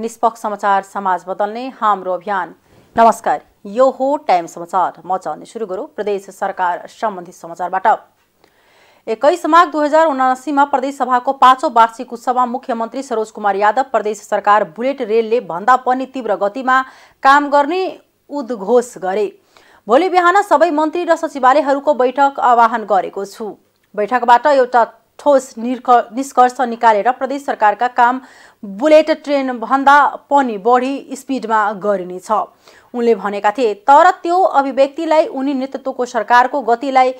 निष्पक्ष समाचार समाज बदल्ने हाम्रो अभियान नमस्कार यो हो टाइम समाचार म चल्ने सुरु गरौँ प्रदेश सरकार सम्बन्धी समाचारबाट एक्काइस माघ दुई हजार उनासीमा प्रदेश सभाको पाँचौँ वार्षिक उत्सवमा मुख्यमन्त्री सरोज कुमार यादव प्रदेश सरकार बुलेट रेलले भन्दा पनि तीव्र गतिमा काम गर्ने उद्घोष गरे भोलि बिहान सबै मन्त्री र सचिवालयहरूको बैठक आह्वान गरेको छु बैठकबाट एउटा ठोस निष्कर्ष निकालेर प्रदेश सरकारका काम बुलेट ट्रेनभन्दा पनि बढी स्पिडमा गरिनेछ उनले भनेका थिए तर त्यो अभिव्यक्तिलाई उनी नेतृत्वको सरकारको गतिलाई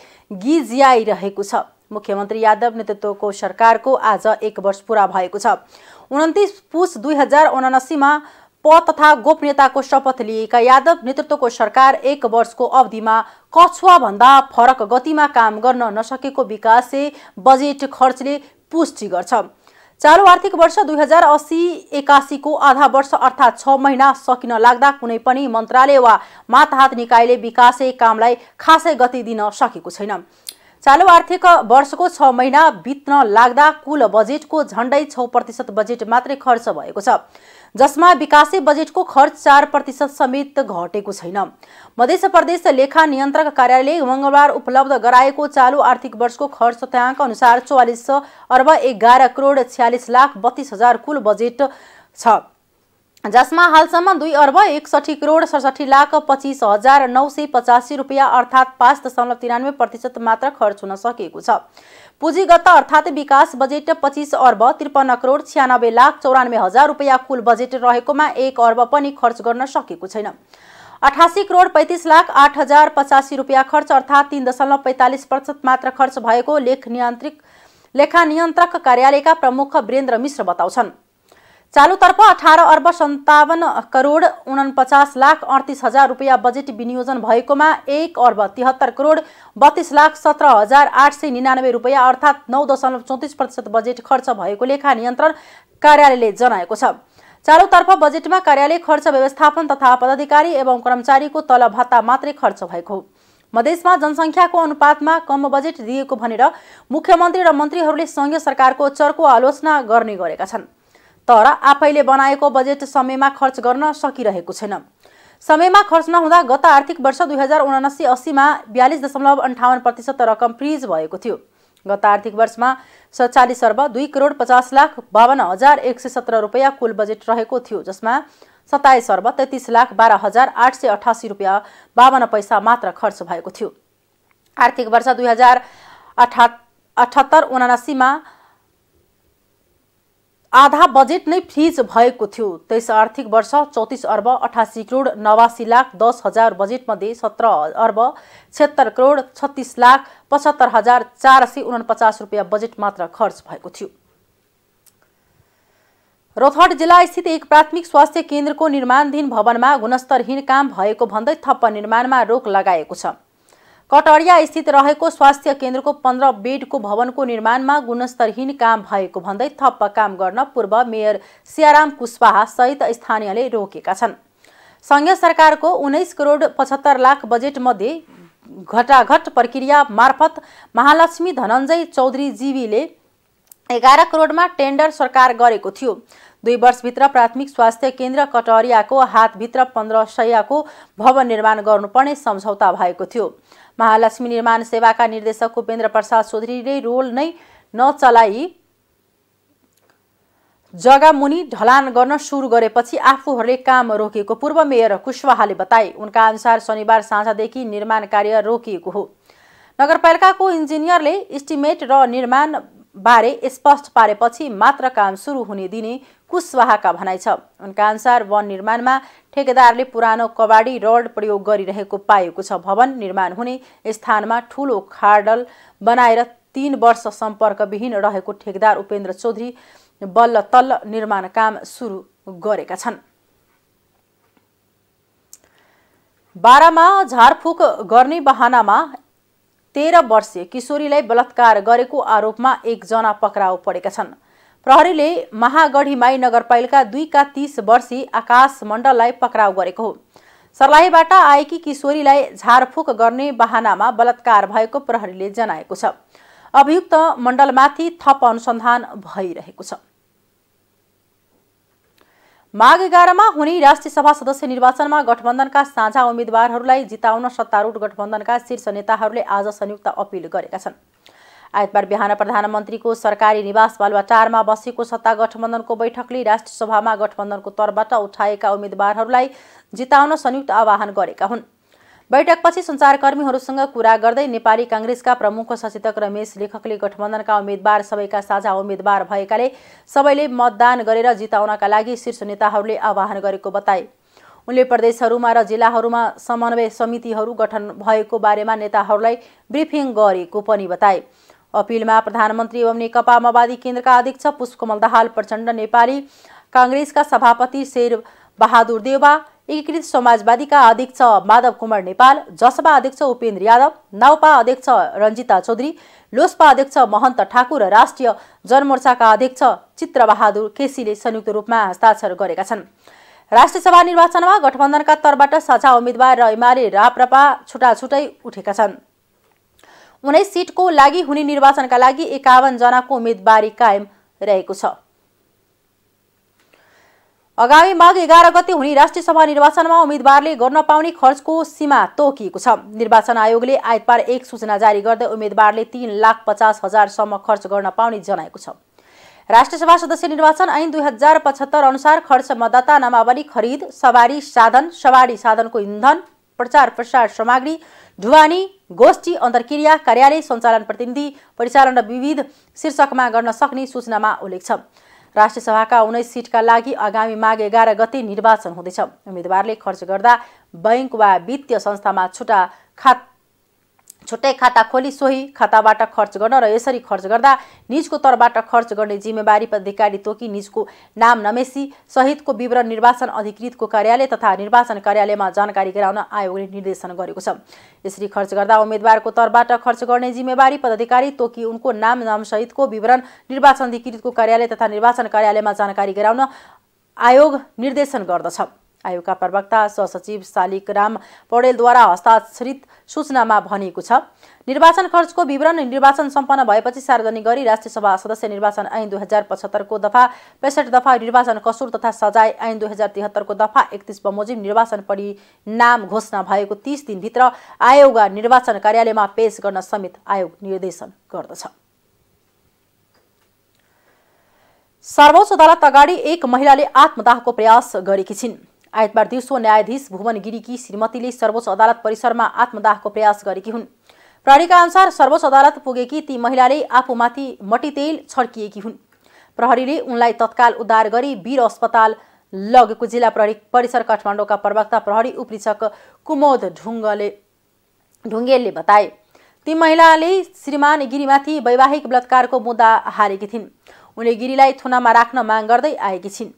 गिज्याइरहेको छ मुख्यमन्त्री यादव नेतृत्वको सरकारको आज एक वर्ष पुरा भएको छ उन्तिस पुस दुई हजार उनासीमा पद तथा गोपनीयताको शपथ लिएका यादव नेतृत्वको सरकार एक वर्षको अवधिमा कछुवाभन्दा फरक गतिमा काम गर्न नसकेको विकासे बजेट खर्चले पुष्टि गर्छ चालु आर्थिक वर्ष दुई हजार अस्सी एकासीको आधा वर्ष अर्थात् छ महिना सकिन लाग्दा कुनै पनि मन्त्रालय वा माताहात निकायले विकासे कामलाई खासै गति दिन सकेको छैन चालु आर्थिक वर्षको छ महिना बित्न लाग्दा कुल बजेटको झन्डै छ प्रतिशत बजेट मात्रै खर्च भएको छ जसमा विकासे बजेटको खर्च चार प्रतिशत समेत घटेको छैन मध्य प्रदेश लेखा नियन्त्रक कार्यालयले मङ्गलबार उपलब्ध गराएको चालु आर्थिक वर्षको खर्च तथ्याङ्क अनुसार चौवालिस अर्ब एघार करोड छ्यालिस लाख बत्तिस हजार कुल बजेट छ जसमा हालसम्म दुई अर्ब एकसठी करोड सडसठी लाख पच्चिस हजार नौ सय पचासी रुपियाँ अर्थात् पाँच दशमलव तिरानब्बे प्रतिशत मात्र खर्च हुन सकेको छ पुँजीगत अर्थात् विकास बजेट पच्चिस अर्ब त्रिपन्न करोड छ्यानब्बे लाख चौरानब्बे हजार रुपियाँ कुल बजेट रहेकोमा एक अर्ब पनि खर्च गर्न सकेको छैन अठासी करोड पैँतिस लाख आठ हजार पचासी रुपियाँ खर्च अर्थात् तिन दशमलव पैँतालिस प्रतिशत मात्र खर्च भएको लेख नियन्त्रिक लेखा नियन्त्रक कार्यालयका प्रमुख वीरेन्द्र मिश्र बताउँछन् चालुतर्फ अठार अर्ब सन्तावन करोड उनपचास लाख अडतिस हजार रुपियाँ बजेट विनियोजन भएकोमा एक अर्ब तिहत्तर करोड बत्तीस लाख सत्र हजार आठ सय निनानब्बे रुपियाँ अर्थात् नौ दशमलव चौतिस प्रतिशत बजेट खर्च भएको लेखा नियन्त्रण कार्यालयले जनाएको छ चालुतर्फ बजेटमा कार्यालय खर्च व्यवस्थापन तथा पदाधिकारी एवं कर्मचारीको तल भत्ता मात्रै खर्च भएको मधेसमा जनसङ्ख्याको अनुपातमा कम बजेट दिएको भनेर मुख्यमन्त्री र मन्त्रीहरूले सङ्घीय सरकारको चर्को आलोचना गर्ने गरेका छन् तर आफैले बनाएको बजेट समयमा खर्च गर्न सकिरहेको छैन समयमा खर्च नहुँदा गत आर्थिक वर्ष दुई हजार उनासी अस्सीमा बयालिस दशमलव अन्ठाउन्न प्रतिशत रकम फ्रिज भएको थियो गत आर्थिक वर्षमा सत्तालिस अर्ब दुई करोड पचास लाख बाहन्न हजार एक सय सत्र रुपियाँ कुल बजेट रहेको थियो जसमा सत्ताइस अर्ब तेत्तिस लाख बाह्र हजार आठ सय अठासी रुपियाँ बाहन्न पैसा मात्र खर्च भएको थियो आर्थिक वर्ष दुई हजार अठा अठहत्तर उनासीमा आधा बजेट नै फ्रिज भएको थियो त्यस आर्थिक वर्ष चौतिस अर्ब अठासी करोड नवासी लाख दस हजार बजेटमध्ये सत्र अर्ब छत्तर करोड छत्तिस लाख पचहत्तर हजार चार सय उनपचास रुपियाँ बजेट मात्र खर्च भएको थियो रोथड जिल्लास्थित एक प्राथमिक स्वास्थ्य केन्द्रको निर्माणधीन भवनमा गुणस्तरहीन काम भएको भन्दै थप्प निर्माणमा रोक लगाएको छ कटरिया स्थित रहेको स्वास्थ्य केन्द्रको पन्ध्र बेडको भवनको निर्माणमा गुणस्तरहीन काम भएको भन्दै थप काम गर्न पूर्व मेयर सियाराम कुशवाहा सहित स्थानीयले रोकेका छन् सङ्घीय सरकारको उन्नाइस करोड पचहत्तर लाख बजेटमध्ये घटाघट प्रक्रिया मार्फत महालक्ष्मी धनञ्जय चौधरी जीवीले एघार करोडमा टेन्डर सरकार गरेको थियो दुई वर्षभित्र प्राथमिक स्वास्थ्य केन्द्र कटहरियाको हातभित्र पन्ध्र सयको भवन निर्माण गर्नुपर्ने सम्झौता भएको थियो महालक्ष्मी निर्माण सेवाका निर्देशक उपेन्द्र प्रसाद चौधरीले रोल नै नचलाइ जग्गा मुनि ढलान गर्न सुरु गरेपछि आफूहरूले काम रोकिएको पूर्व मेयर कुशवाहाले बताए उनका अनुसार शनिबार साँझदेखि निर्माण कार्य रोकिएको हो नगरपालिकाको इन्जिनियरले इस्टिमेट र निर्माण बारे स्पष्ट पारेपछि मात्र काम सुरु हुने दिने कुशवाहाका भनाइ छ उनका अनुसार वन निर्माणमा ठेकेदारले पुरानो कबाडी रड प्रयोग गरिरहेको पाएको छ भवन निर्माण हुने स्थानमा ठूलो खाडल बनाएर तीन वर्ष सम्पर्कविहीन रहेको ठेकेदार उपेन्द्र चौधरी बल्ल तल्ल निर्माण काम सुरु गरेका छन् बाह्रमा झारफुक गर्ने बहानामा तेह्र वर्षीय किशोरीलाई बलात्कार गरेको आरोपमा एकजना पक्राउ परेका छन् प्रहरीले महागढीमाई नगरपालिका दुईका तीस वर्षी आकाश मण्डललाई पक्राउ गरेको हो सर्लाहीबाट आएकी किशोरीलाई झारफुक गर्ने बहानामा बलात्कार भएको प्रहरीले जनाएको छ अभियुक्त मण्डलमाथि थप अनुसन्धान भइरहेको छ माघ एघारमा हुने राष्ट्रिय सभा सदस्य निर्वाचनमा गठबन्धनका साझा उम्मेद्वारहरूलाई जिताउन सत्तारूढ गठबन्धनका शीर्ष नेताहरूले आज संयुक्त अपिल गरेका छन् आइतबार बिहान प्रधानमन्त्रीको सरकारी निवास बालुवाटारमा बसेको सत्ता गठबन्धनको बैठकले राष्ट्रसभामा गठबन्धनको तर्फबाट उठाएका उम्मेद्वारहरूलाई जिताउन संयुक्त आह्वान गरेका हुन् बैठकपछि सञ्चारकर्मीहरूसँग कुरा गर्दै नेपाली काङ्ग्रेसका प्रमुख सचेतक रमेश लेखकले गठबन्धनका उम्मेद्वार सबैका साझा उम्मेद्वार भएकाले सबैले मतदान गरेर जिताउनका लागि शीर्ष नेताहरूले आह्वान गरेको बताए उनले प्रदेशहरूमा र जिल्लाहरूमा समन्वय समितिहरू गठन भएको बारेमा नेताहरूलाई ब्रिफिङ गरेको पनि बताए अपिलमा प्रधानमन्त्री एवं नेकपा माओवादी केन्द्रका अध्यक्ष पुष्पकमल दाहाल प्रचण्ड नेपाली काङ्ग्रेसका सभापति शेर बहादुर देवा एकीकृत समाजवादीका अध्यक्ष माधव कुमार नेपाल जसपा अध्यक्ष उपेन्द्र यादव नाउपा अध्यक्ष रञ्जिता चौधरी लोसपा अध्यक्ष महन्त ठाकुर र राष्ट्रिय जनमोर्चाका अध्यक्ष चित्रबहादुर केसीले संयुक्त रूपमा हस्ताक्षर गरेका छन् राष्ट्रियसभा निर्वाचनमा गठबन्धनका तर्फबाट साझा उम्मेद्वार र एमाले राप्रपा छुटाछुटै उठेका छन् उन्नाइस सिटको लागि हुने निर्वाचनका लागि जनाको उम्मेदवारी कायम रहेको छ आगामी माघ एघार गते हुने राष्ट्रिय सभा निर्वाचनमा उम्मेद्वारले गर्न पाउने खर्चको सीमा तोकिएको छ निर्वाचन आयोगले आइतबार एक सूचना जारी गर्दै उम्मेद्वारले तीन लाख पचास हजारसम्म खर्च गर्न पाउने जनाएको छ राष्ट्रिय सभा सदस्य निर्वाचन ऐन दुई हजार पचहत्तर अनुसार खर्च मतदाता नामावली खरिद सवारी साधन सवारी साधनको इन्धन प्रचार प्रसार सामग्री ढुवानी गोष्ठी अन्तर्क्रिया कार्यालय सञ्चालन प्रतिनिधि परिचालन र विविध शीर्षकमा गर्न सक्ने सूचनामा उल्लेख छ राष्ट्रिय सभाका उन्नाइस सिटका लागि आगामी माघ एघार गते निर्वाचन हुँदैछ उम्मेद्वारले खर्च गर्दा बैङ्क वा वित्तीय संस्थामा छुट्टा खात छुट्टै खाता खोली सोही खाताबाट खर्च गर्न र यसरी खर्च गर्दा निजको तर्फबाट खर्च गर्ने जिम्मेवारी पदाधिकारी तोकी निजको नाम नमेसी सहितको विवरण निर्वाचन अधिकृतको कार्यालय तथा निर्वाचन कार्यालयमा जानकारी गराउन आयोगले निर्देशन गरेको छ यसरी खर्च गर्दा उम्मेद्वारको तर्फबाट खर्च गर्ने जिम्मेवारी पदाधिकारी तोकी उनको नाम नाम सहितको विवरण निर्वाचन अधिकृतको कार्यालय तथा निर्वाचन कार्यालयमा जानकारी गराउन आयोग निर्देशन गर्दछ आयोगका प्रवक्ता सहसचिव शालिकराम पौडेलद्वारा हस्ताक्षरित सूचनामा भनिएको छ निर्वाचन खर्चको विवरण निर्वाचन सम्पन्न भएपछि सार्वजनिक गरी राष्ट्रिय सभा सदस्य निर्वाचन ऐन दुई हजार पचहत्तरको दफा पैँसठ दफा निर्वाचन कसुर तथा सजाय ऐन दुई हजार तिहत्तरको दफा एकतिस बमोजिम निर्वाचन परिणाम घोषणा भएको तीस दिनभित्र आयोग निर्वाचन कार्यालयमा पेश गर्न समेत आयोग निर्देशन गर्दछ सर्वोच्च अदालत अगाडि एक महिलाले आत्मदाहको प्रयास गरेकी छिन् आइतबार दिउँसो न्यायाधीश भुवन गिरीकी श्रीमतीले सर्वोच्च अदालत परिसरमा आत्मदाहको प्रयास गरेकी हुन् प्रहरीका अनुसार सर्वोच्च अदालत पुगेकी ती महिलाले आफूमाथि मटीतेल छड्किएकी हुन् प्रहरीले उनलाई तत्काल उद्धार गरी वीर अस्पताल लगेको जिल्ला प्रहरी परिसर काठमाडौँका प्रवक्ता प्रहरी उपरीक्षक कुमोद ढुङ्गले ढुङ्गेलले बताए ती महिलाले श्रीमान गिरीमाथि वैवाहिक बलात्कारको मुद्दा हारेकी थिइन् उनले गिरीलाई थुनामा राख्न माग गर्दै आएकी छिन्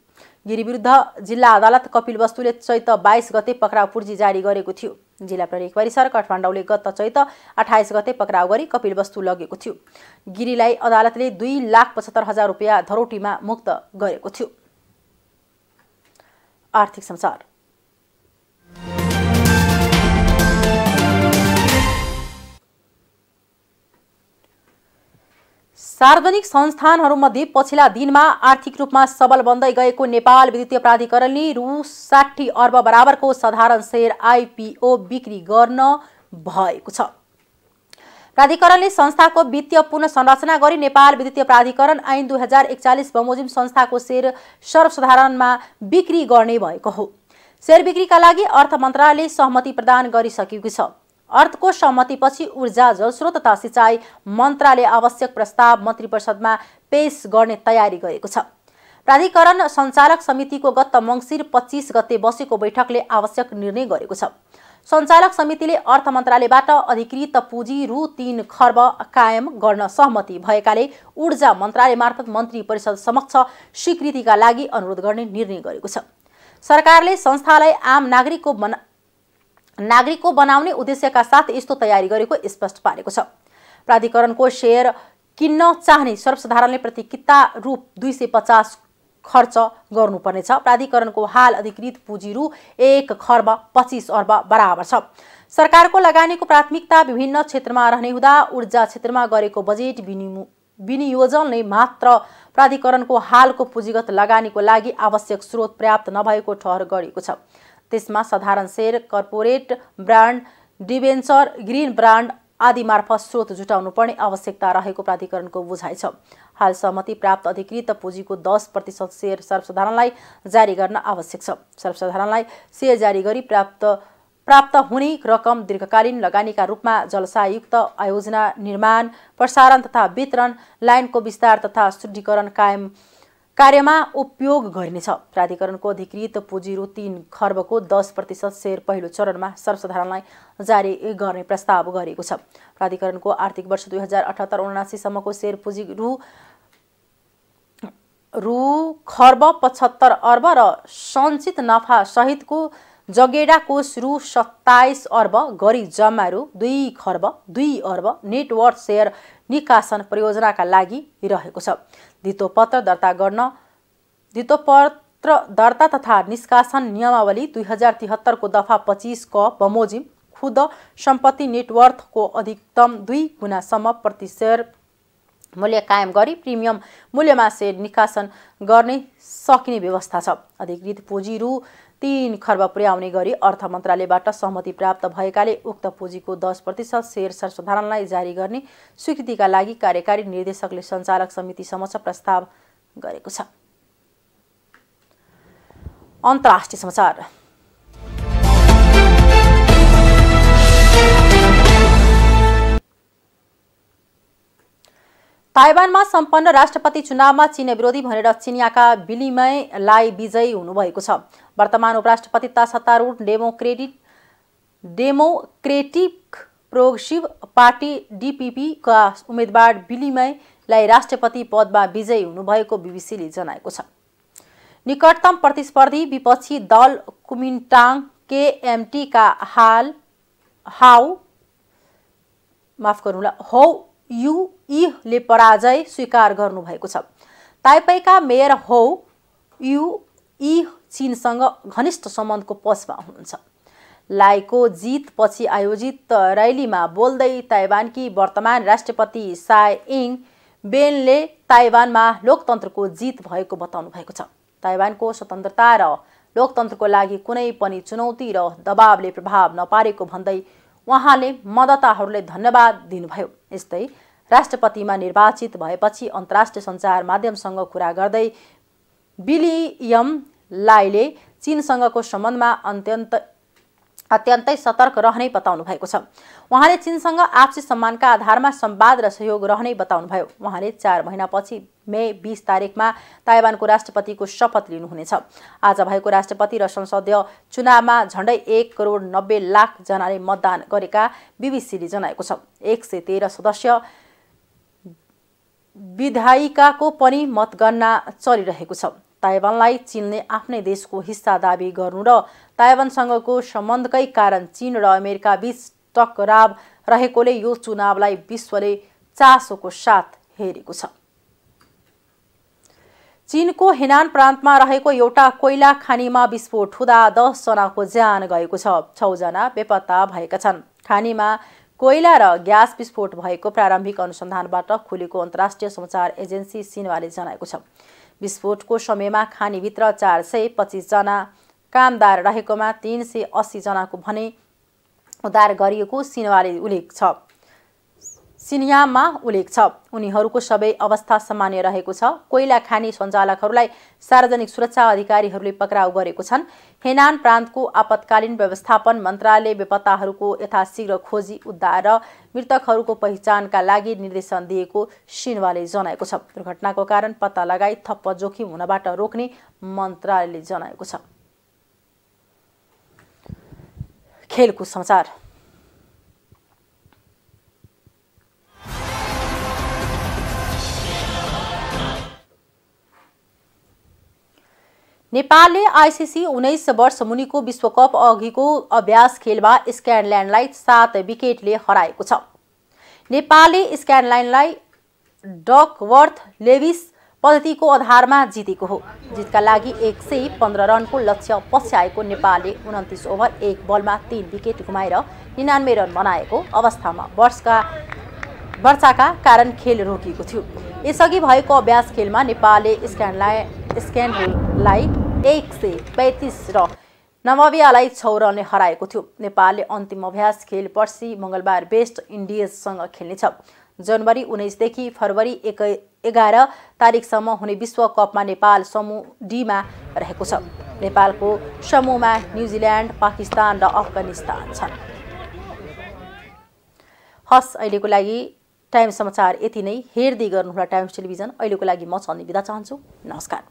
गिरीविरुद्ध जिल्ला अदालत कपिल वस्तुले चैत बाइस गते पक्राउ पुर्जी जारी गरेको थियो जिल्ला प्रहरी परिसर काठमाडौँले गत चैत अठाइस गते पक्राउ गरी कपिल वस्तु लगेको थियो गिरीलाई अदालतले दुई लाख पचहत्तर हजार रुपियाँ धरोटीमा मुक्त गरेको थियो आर्थिक संसार सार्वजनिक संस्थानहरूमध्ये पछिल्ला दिनमा आर्थिक रूपमा सबल बन्दै गएको नेपाल विद्युतीय प्राधिकरणले रु साठी अर्ब बराबरको साधारण सेयर आइपिओ बिक्री गर्न भएको छ प्राधिकरणले संस्थाको वित्तीय पुनः संरचना गरी नेपाल विद्युतीय प्राधिकरण ऐन दुई हजार एकचालिस बमोजिम संस्थाको सेयर सर्वसाधारणमा बिक्री गर्ने भएको हो सेयर बिक्रीका लागि अर्थ मन्त्रालयले सहमति प्रदान गरिसकेको छ अर्थको सहमतिपछि ऊर्जा जलस्रोत तथा सिँचाइ मन्त्रालय आवश्यक प्रस्ताव मन्त्री परिषदमा पेश गर्ने तयारी गरेको छ प्राधिकरण सञ्चालक समितिको गत मङ्सिर पच्चिस गते बसेको बैठकले आवश्यक निर्णय गरेको छ सञ्चालक समितिले अर्थ मन्त्रालयबाट अधिकृत पुँजी रु तिन खर्ब कायम गर्न सहमति भएकाले ऊर्जा मन्त्रालय मार्फत मन्त्री परिषद समक्ष स्वीकृतिका लागि अनुरोध गर्ने निर्णय गरेको छ सरकारले संस्थालाई आम नागरिकको मन नागरिकको बनाउने उद्देश्यका साथ यस्तो तयारी गरेको स्पष्ट पारेको छ प्राधिकरणको सेयर किन्न चाहने सर्वसाधारणले प्रति प्रतिकिता रूप दुई सय पचास खर्च गर्नुपर्नेछ प्राधिकरणको हाल अधिकृत पुँजी रु एक खर्ब पच्चिस अर्ब बराबर छ सरकारको लगानीको प्राथमिकता विभिन्न क्षेत्रमा रहने हुँदा ऊर्जा क्षेत्रमा गरेको बजेट विनिमु विनियोजनले मात्र प्राधिकरणको हालको पुँजीगत लगानीको लागि आवश्यक स्रोत पर्याप्त नभएको ठहर गरिएको छ त्यसमा साधारण share corporate brand debenture green brand आदि मार्फत स्रोत जुटाउनु पर्ने आवश्यकता रहेको प्राधिकरणको बुझाइ छ हाल सहमति प्राप्त अधिकृत पुँजीको दस प्रतिशत सेयर सर्वसाधारणलाई जारी गर्न आवश्यक छ सर्वसाधारणलाई सेयर जारी गरी प्राप्त प्राप्त हुने रकम दीर्घकालीन लगानीका रूपमा जलसायुक्त आयोजना निर्माण प्रसारण तथा वितरण लाइनको विस्तार तथा शुद्धिकरण कायम कार्यमा उपयोग गरिनेछ प्राधिकरणको अधिकृत पुँजी रु तिन खर्बको दस प्रतिशत सेयर पहिलो चरणमा सर्वसाधारणलाई जारी गर्ने प्रस्ताव गरेको छ प्राधिकरणको आर्थिक वर्ष दुई हजार अठहत्तर उनासीसम्मको सेयर पुँजी रु रु खर्ब पचहत्तर अर्ब र सञ्चित सहितको जगेडा कोष रु सत्ताइस अर्ब गरी जम्मा रु दुई खर्ब दुई अर्ब नेटवर्थ सेयर निकासन परियोजनाका लागि रहेको छ धितोपत्र दर्ता गर्न धितोपत्र दर्ता तथा निष्कासन नियमावली दुई हजार तिहत्तरको दफा पच्चिस क बमोजिम खुद सम्पत्ति नेटवर्थको अधिकतम दुई गुणासम्म प्रति सेयर मूल्य कायम गरी प्रिमियम मूल्यमा सेयर निकासन गर्ने सकिने व्यवस्था छ अधिकृत पुँजी रु तीन खर्ब पुर्याउने गरी अर्थ मन्त्रालयबाट सहमति प्राप्त भएकाले उक्त पुँजीको दस प्रतिशत सेयर सर्वसाधारणलाई जारी गर्ने स्वीकृतिका लागि कार्यकारी निर्देशकले सञ्चालक समिति समक्ष प्रस्ताव गरेको छ अन्तर्राष्ट्रिय समाचार ताइवानमा सम्पन्न राष्ट्रपति चुनावमा चिन विरोधी भनेर चिनियाका विनिमयलाई विजयी हुनुभएको छ वर्तमान उपराष्ट्रपतिता सत्तारूढ डेमोक्रेटिक डेमोक्रेटिक प्रोग्रेसिभ पार्टी डिपिपीका उम्मेदवार विलिमयलाई राष्ट्रपति पदमा विजयी हुनुभएको बिबिसीले जनाएको छ निकटतम प्रतिस्पर्धी विपक्षी दल कुमिन्टाङ केएमटीका हाल हाउ माफ गर्नुहोला हौ युईले पराजय स्वीकार गर्नुभएको छ ताइपेका मेयर हौ यु चिनसँग घनिष्ठ सम्बन्धको पक्षमा हुनुहुन्छ लाइको जितपछि आयोजित रैलीमा बोल्दै ताइवानकी वर्तमान राष्ट्रपति साय इङ बेनले ताइवानमा लोकतन्त्रको जित भएको बताउनु भएको छ ताइवानको स्वतन्त्रता र लोकतन्त्रको लागि कुनै पनि चुनौती र दबावले प्रभाव नपारेको भन्दै उहाँले मतदाताहरूलाई धन्यवाद दिनुभयो यस्तै राष्ट्रपतिमा निर्वाचित भएपछि अन्तर्राष्ट्रिय सञ्चार माध्यमसँग कुरा गर्दै बिलियम लाइले चिनसँगको सम्बन्धमा अत्यन्त अत्यन्तै सतर्क रहने बताउनु भएको छ उहाँले चिनसँग आपसी सम्मानका आधारमा सम्वाद र सहयोग रहने बताउनुभयो उहाँले चार महिनापछि मे बिस तारिकमा ताइवानको राष्ट्रपतिको शपथ लिनुहुनेछ आज भएको राष्ट्रपति र संसदीय चुनावमा झन्डै एक करोड नब्बे लाखजनाले मतदान गरेका बिबिसीले जनाएको छ एक सय तेह्र सदस्य विधायिकाको पनि मतगणना चलिरहेको छ ताइवानलाई चीनले आफ्नै देशको हिस्सा दावी गर्नु र ताइवानसँगको सम्बन्धकै कारण चीन र अमेरिका बीच टकराव रहेकोले यो चुनावलाई विश्वले चासोको साथ हेरेको छ चीनको हेनान प्रान्तमा रहेको एउटा कोइला खानीमा विस्फोट हुँदा दसजनाको ज्यान गएको छ छजना बेपत्ता भएका छन् खानीमा कोइला र ग्यास विस्फोट भएको प्रारम्भिक अनुसन्धानबाट खुलेको अन्तर्राष्ट्रिय समाचार एजेन्सी सिनवाले जनाएको छ विस्फोटको समयमा खानीभित्र चार सय पच्चिसजना कामदार रहेकोमा तिन सय अस्सीजनाको भने उद्धार गरिएको सिनवाले उल्लेख छ सिनियामा उल्लेख छ उनीहरूको सबै अवस्था सामान्य रहेको छ कोइला खानी सञ्चालकहरूलाई सार्वजनिक सुरक्षा अधिकारीहरूले पक्राउ गरेको छन् हेनान प्रान्तको आपतकालीन व्यवस्थापन मन्त्रालयले बेपत्ताहरूको यथाशीघ्र खोजी उद्धार र मृतकहरूको पहिचानका लागि निर्देशन दिएको सिन्वाले जनाएको छ दुर्घटनाको कारण पत्ता लगाई थप्प जोखिम हुनबाट रोक्ने मन्त्रालयले जनाएको छ खेलकुद समाचार नेपालले आइसिसी उन्नाइस वर्ष मुनिको विश्वकप अघिको अभ्यास खेलमा स्क्यान्डल्यान्डलाई सात विकेटले हराएको छ नेपालले स्क्यान्डल्यान्डलाई डकवर्थ लेभिस पद्धतिको आधारमा जितेको हो जितका लागि एक सय पन्ध्र रनको लक्ष्य पछ्याएको नेपालले उन्तिस ओभर एक बलमा तिन विकेट गुमाएर निनानब्बे रन बनाएको अवस्थामा वर्षका वर्षाका कारण खेल रोकिएको थियो यसअघि भएको अभ्यास खेलमा नेपालले स्क्यान्डलाई स्क्यान्डलाई एक सय पैँतिस र नमबियालाई छ रनले हराएको थियो नेपालले अन्तिम अभ्यास खेल पर्सि मङ्गलबार वेस्ट इन्डिजसँग खेल्नेछ जनवरी उन्नाइसदेखि फरवरी एक एघार तारिकसम्म हुने विश्वकपमा नेपाल समूह डीमा रहेको छ नेपालको समूहमा न्युजिल्यान्ड पाकिस्तान र अफगानिस्तान छन् हस् अहिलेको लागि टाइम समाचार यति नै हेर्दै गर्नुहोला टाइम्स टेलिभिजन अहिलेको लागि म छन्ने बिदा चाहन्छु नमस्कार